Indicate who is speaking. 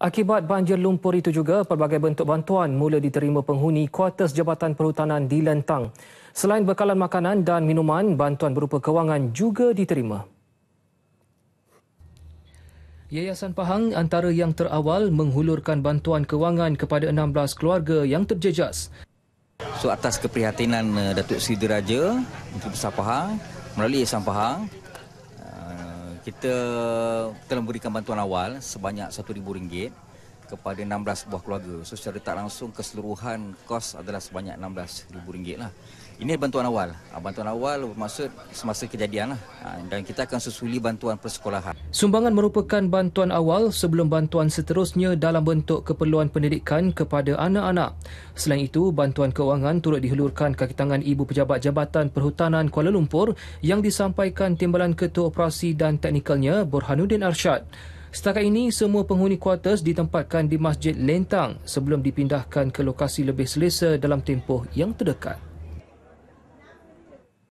Speaker 1: Akibat banjir lumpur itu juga, pelbagai bentuk bantuan mula diterima penghuni kuartus Jabatan Perhutanan di Lentang. Selain bekalan makanan dan minuman, bantuan berupa kewangan juga diterima. Yayasan Pahang antara yang terawal menghulurkan bantuan kewangan kepada 16 keluarga yang terjejas.
Speaker 2: So atas keprihatinan eh, Datuk Sri Diraja untuk Besar Pahang melalui Yayasan Pahang, kita telah memberikan bantuan awal sebanyak RM1,000 kepada 16 buah keluarga. So secara tak langsung keseluruhan kos adalah sebanyak RM16,000 lah. Ini bantuan awal. Ah, bantuan awal bermaksud semasa kejadian lah. Ah, dan kita akan susuli bantuan persekolahan.
Speaker 1: Sumbangan merupakan bantuan awal sebelum bantuan seterusnya dalam bentuk keperluan pendidikan kepada anak-anak. Selain itu, bantuan kewangan turut dihulurkan kaki tangan Ibu Pejabat Jabatan Perhutanan Kuala Lumpur yang disampaikan Timbalan Ketua Operasi dan Teknikalnya Burhanuddin Arshad. Setakat ini, semua penghuni kuartus ditempatkan di Masjid Lentang sebelum dipindahkan ke lokasi lebih selesa dalam tempoh yang terdekat.